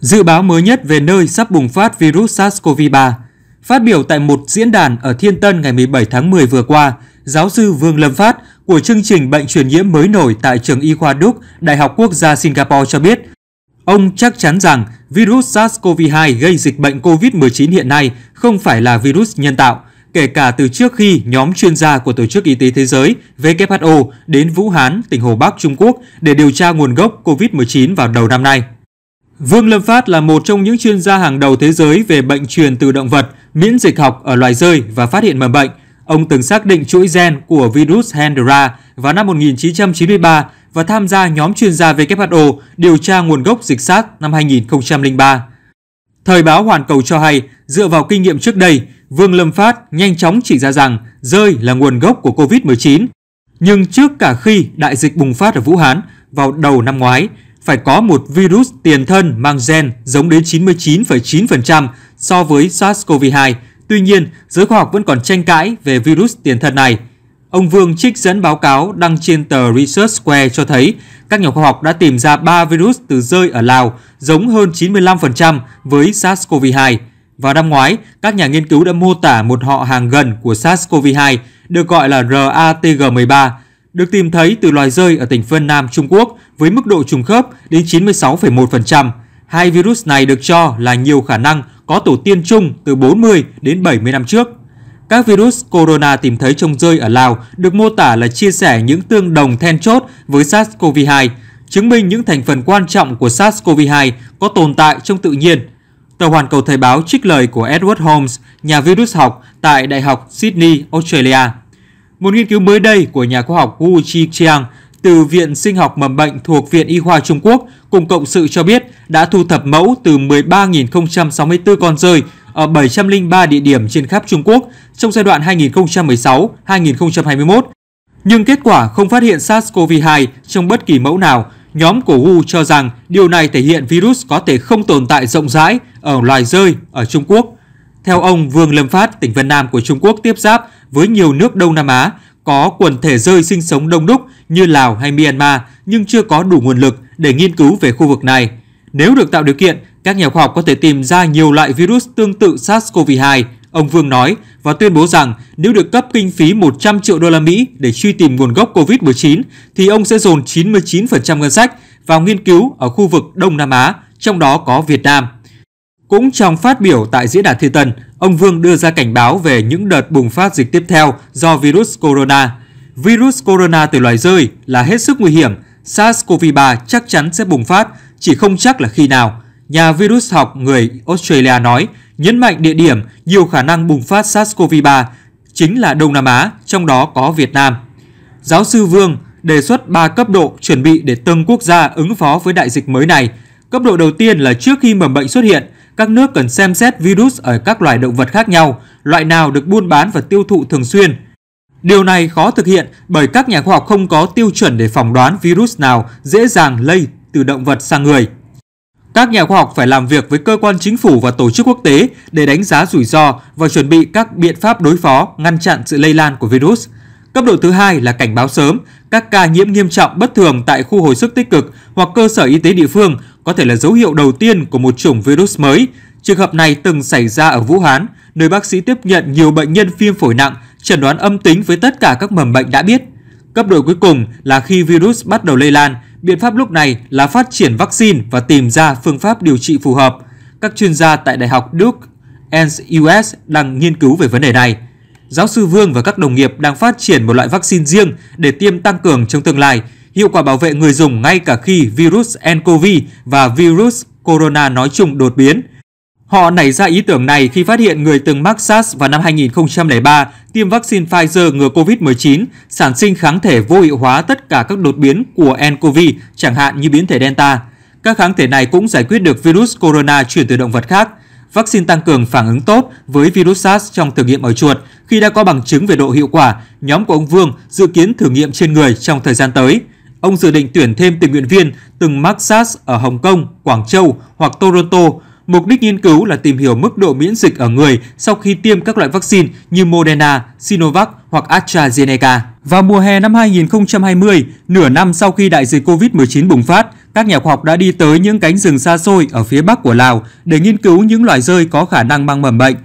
Dự báo mới nhất về nơi sắp bùng phát virus SARS-CoV-3 Phát biểu tại một diễn đàn ở Thiên Tân ngày 17 tháng 10 vừa qua, giáo sư Vương Lâm Phát của chương trình bệnh truyền nhiễm mới nổi tại trường y khoa Đức, Đại học Quốc gia Singapore cho biết, ông chắc chắn rằng virus SARS-CoV-2 gây dịch bệnh COVID-19 hiện nay không phải là virus nhân tạo, kể cả từ trước khi nhóm chuyên gia của Tổ chức Y tế Thế giới WHO đến Vũ Hán, tỉnh Hồ Bắc, Trung Quốc để điều tra nguồn gốc COVID-19 vào đầu năm nay. Vương Lâm Phát là một trong những chuyên gia hàng đầu thế giới về bệnh truyền từ động vật, miễn dịch học ở loài rơi và phát hiện mầm bệnh. Ông từng xác định chuỗi gen của virus Hendra vào năm 1993 và tham gia nhóm chuyên gia WHO điều tra nguồn gốc dịch SARS năm 2003. Thời báo Hoàn Cầu cho hay, dựa vào kinh nghiệm trước đây, Vương Lâm Phát nhanh chóng chỉ ra rằng rơi là nguồn gốc của COVID-19. Nhưng trước cả khi đại dịch bùng phát ở Vũ Hán vào đầu năm ngoái, phải có một virus tiền thân mang gen giống đến 99,9% so với SARS-CoV-2. Tuy nhiên, giới khoa học vẫn còn tranh cãi về virus tiền thân này. Ông Vương trích dẫn báo cáo đăng trên tờ Research Square cho thấy các nhà khoa học đã tìm ra 3 virus từ rơi ở Lào giống hơn 95% với SARS-CoV-2. Vào năm ngoái, các nhà nghiên cứu đã mô tả một họ hàng gần của SARS-CoV-2 được gọi là RATG13 được tìm thấy từ loài rơi ở tỉnh Vân Nam Trung Quốc với mức độ trùng khớp đến 96,1%. Hai virus này được cho là nhiều khả năng có tổ tiên chung từ 40 đến 70 năm trước. Các virus corona tìm thấy trong rơi ở Lào được mô tả là chia sẻ những tương đồng then chốt với SARS-CoV-2, chứng minh những thành phần quan trọng của SARS-CoV-2 có tồn tại trong tự nhiên. Tờ Hoàn Cầu Thời báo trích lời của Edward Holmes, nhà virus học tại Đại học Sydney, Australia. Một nghiên cứu mới đây của nhà khoa học Wu Chi Chiang từ Viện Sinh học Mầm bệnh thuộc Viện Y khoa Trung Quốc cùng cộng sự cho biết đã thu thập mẫu từ 13.064 con rơi ở 703 địa điểm trên khắp Trung Quốc trong giai đoạn 2016-2021. Nhưng kết quả không phát hiện SARS-CoV-2 trong bất kỳ mẫu nào. Nhóm của Wu cho rằng điều này thể hiện virus có thể không tồn tại rộng rãi ở loài rơi ở Trung Quốc. Theo ông Vương Lâm Phát, tỉnh Vân Nam của Trung Quốc tiếp giáp với nhiều nước Đông Nam Á, có quần thể rơi sinh sống đông đúc như Lào hay Myanmar nhưng chưa có đủ nguồn lực để nghiên cứu về khu vực này. Nếu được tạo điều kiện, các nhà khoa học có thể tìm ra nhiều loại virus tương tự SARS-CoV-2, ông Vương nói và tuyên bố rằng nếu được cấp kinh phí 100 triệu đô la Mỹ để truy tìm nguồn gốc COVID-19 thì ông sẽ dồn 99% ngân sách vào nghiên cứu ở khu vực Đông Nam Á, trong đó có Việt Nam. Cũng trong phát biểu tại diễn đàn Thiên Tân, ông Vương đưa ra cảnh báo về những đợt bùng phát dịch tiếp theo do virus corona. Virus corona từ loài rơi là hết sức nguy hiểm, SARS-CoV-3 chắc chắn sẽ bùng phát, chỉ không chắc là khi nào. Nhà virus học người Australia nói, nhấn mạnh địa điểm nhiều khả năng bùng phát SARS-CoV-3 chính là Đông Nam Á, trong đó có Việt Nam. Giáo sư Vương đề xuất 3 cấp độ chuẩn bị để từng quốc gia ứng phó với đại dịch mới này. Cấp độ đầu tiên là trước khi mầm bệnh xuất hiện – các nước cần xem xét virus ở các loài động vật khác nhau, loại nào được buôn bán và tiêu thụ thường xuyên. Điều này khó thực hiện bởi các nhà khoa học không có tiêu chuẩn để phỏng đoán virus nào dễ dàng lây từ động vật sang người. Các nhà khoa học phải làm việc với cơ quan chính phủ và tổ chức quốc tế để đánh giá rủi ro và chuẩn bị các biện pháp đối phó ngăn chặn sự lây lan của virus – Cấp độ thứ hai là cảnh báo sớm, các ca nhiễm nghiêm trọng bất thường tại khu hồi sức tích cực hoặc cơ sở y tế địa phương có thể là dấu hiệu đầu tiên của một chủng virus mới. Trường hợp này từng xảy ra ở Vũ Hán, nơi bác sĩ tiếp nhận nhiều bệnh nhân viêm phổi nặng, chẩn đoán âm tính với tất cả các mầm bệnh đã biết. Cấp độ cuối cùng là khi virus bắt đầu lây lan, biện pháp lúc này là phát triển vaccine và tìm ra phương pháp điều trị phù hợp. Các chuyên gia tại Đại học Duke and US đang nghiên cứu về vấn đề này giáo sư Vương và các đồng nghiệp đang phát triển một loại vaccine riêng để tiêm tăng cường trong tương lai, hiệu quả bảo vệ người dùng ngay cả khi virus nCoV và virus corona nói chung đột biến. Họ nảy ra ý tưởng này khi phát hiện người từng mắc SARS vào năm 2003 tiêm vaccine Pfizer ngừa COVID-19 sản sinh kháng thể vô hiệu hóa tất cả các đột biến của nCoV, chẳng hạn như biến thể Delta. Các kháng thể này cũng giải quyết được virus corona chuyển từ động vật khác vaccine tăng cường phản ứng tốt với virus SARS trong thử nghiệm ở chuột khi đã có bằng chứng về độ hiệu quả, nhóm của ông Vương dự kiến thử nghiệm trên người trong thời gian tới. Ông dự định tuyển thêm tình nguyện viên từng mắc SARS ở Hồng Kông, Quảng Châu hoặc Toronto Mục đích nghiên cứu là tìm hiểu mức độ miễn dịch ở người sau khi tiêm các loại vaccine như Moderna, Sinovac hoặc AstraZeneca. Vào mùa hè năm 2020, nửa năm sau khi đại dịch COVID-19 bùng phát, các nhà khoa học đã đi tới những cánh rừng xa xôi ở phía bắc của Lào để nghiên cứu những loài rơi có khả năng mang mầm bệnh.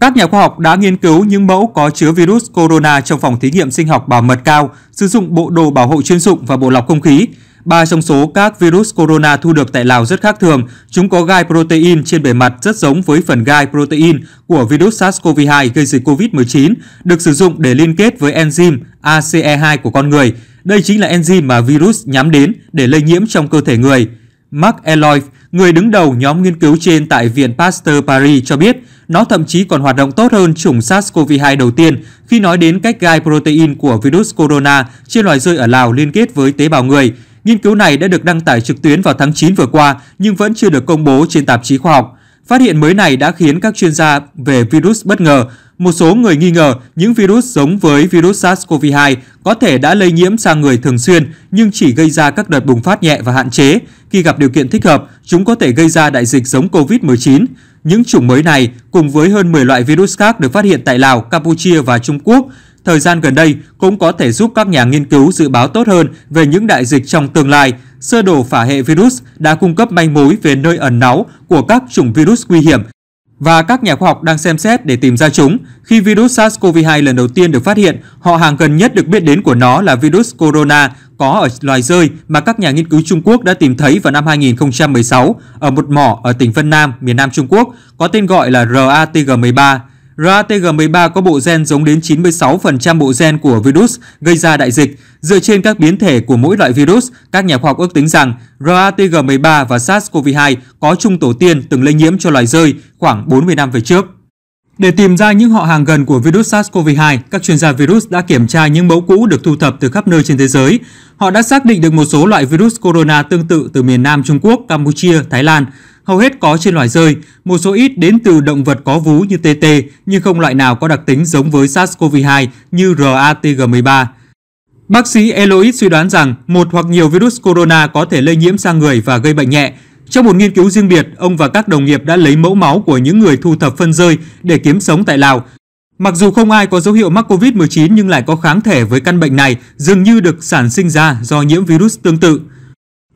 Các nhà khoa học đã nghiên cứu những mẫu có chứa virus corona trong phòng thí nghiệm sinh học bảo mật cao, sử dụng bộ đồ bảo hộ chuyên dụng và bộ lọc không khí, Ba trong số các virus corona thu được tại Lào rất khác thường. Chúng có gai protein trên bề mặt rất giống với phần gai protein của virus SARS-CoV-2 gây dịch COVID-19, được sử dụng để liên kết với enzyme ACE2 của con người. Đây chính là enzyme mà virus nhắm đến để lây nhiễm trong cơ thể người. Mark Eloy, người đứng đầu nhóm nghiên cứu trên tại Viện Pasteur Paris cho biết, nó thậm chí còn hoạt động tốt hơn chủng SARS-CoV-2 đầu tiên khi nói đến cách gai protein của virus corona trên loài rơi ở Lào liên kết với tế bào người. Nghiên cứu này đã được đăng tải trực tuyến vào tháng 9 vừa qua nhưng vẫn chưa được công bố trên tạp chí khoa học. Phát hiện mới này đã khiến các chuyên gia về virus bất ngờ. Một số người nghi ngờ những virus giống với virus SARS-CoV-2 có thể đã lây nhiễm sang người thường xuyên nhưng chỉ gây ra các đợt bùng phát nhẹ và hạn chế. Khi gặp điều kiện thích hợp, chúng có thể gây ra đại dịch giống COVID-19. Những chủng mới này cùng với hơn 10 loại virus khác được phát hiện tại Lào, Campuchia và Trung Quốc thời gian gần đây cũng có thể giúp các nhà nghiên cứu dự báo tốt hơn về những đại dịch trong tương lai. Sơ đồ phả hệ virus đã cung cấp manh mối về nơi ẩn náu của các chủng virus nguy hiểm và các nhà khoa học đang xem xét để tìm ra chúng. Khi virus SARS-CoV-2 lần đầu tiên được phát hiện, họ hàng gần nhất được biết đến của nó là virus corona có ở loài rơi mà các nhà nghiên cứu Trung Quốc đã tìm thấy vào năm 2016 ở một mỏ ở tỉnh Vân Nam, miền Nam Trung Quốc, có tên gọi là RATG13. RATG13 có bộ gen giống đến 96% bộ gen của virus gây ra đại dịch. Dựa trên các biến thể của mỗi loại virus, các nhà khoa học ước tính rằng RATG13 và SARS-CoV-2 có chung tổ tiên từng lây nhiễm cho loài rơi khoảng 40 năm về trước. Để tìm ra những họ hàng gần của virus SARS-CoV-2, các chuyên gia virus đã kiểm tra những mẫu cũ được thu thập từ khắp nơi trên thế giới. Họ đã xác định được một số loại virus corona tương tự từ miền Nam Trung Quốc, Campuchia, Thái Lan hầu hết có trên loài rơi, một số ít đến từ động vật có vú như TT nhưng không loại nào có đặc tính giống với SARS-CoV-2 như RATG13. Bác sĩ Eloise suy đoán rằng một hoặc nhiều virus corona có thể lây nhiễm sang người và gây bệnh nhẹ. Trong một nghiên cứu riêng biệt, ông và các đồng nghiệp đã lấy mẫu máu của những người thu thập phân rơi để kiếm sống tại Lào. Mặc dù không ai có dấu hiệu mắc COVID-19 nhưng lại có kháng thể với căn bệnh này dường như được sản sinh ra do nhiễm virus tương tự.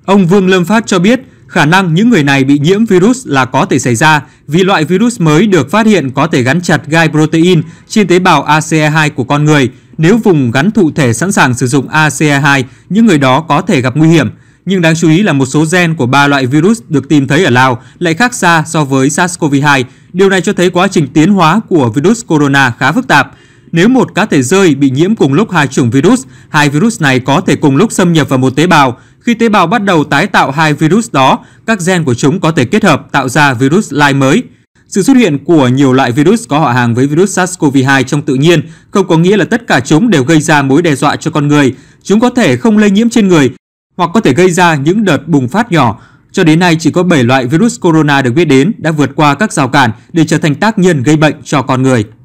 Ông Vương Lâm Phát cho biết Khả năng những người này bị nhiễm virus là có thể xảy ra vì loại virus mới được phát hiện có thể gắn chặt gai protein trên tế bào ACE2 của con người. Nếu vùng gắn thụ thể sẵn sàng sử dụng ACE2, những người đó có thể gặp nguy hiểm. Nhưng đáng chú ý là một số gen của ba loại virus được tìm thấy ở Lào lại khác xa so với SARS-CoV-2. Điều này cho thấy quá trình tiến hóa của virus corona khá phức tạp. Nếu một cá thể rơi bị nhiễm cùng lúc hai chủng virus, hai virus này có thể cùng lúc xâm nhập vào một tế bào, khi tế bào bắt đầu tái tạo hai virus đó, các gen của chúng có thể kết hợp tạo ra virus lai mới. Sự xuất hiện của nhiều loại virus có họ hàng với virus SARS-CoV-2 trong tự nhiên không có nghĩa là tất cả chúng đều gây ra mối đe dọa cho con người. Chúng có thể không lây nhiễm trên người hoặc có thể gây ra những đợt bùng phát nhỏ. Cho đến nay, chỉ có 7 loại virus corona được biết đến đã vượt qua các rào cản để trở thành tác nhân gây bệnh cho con người.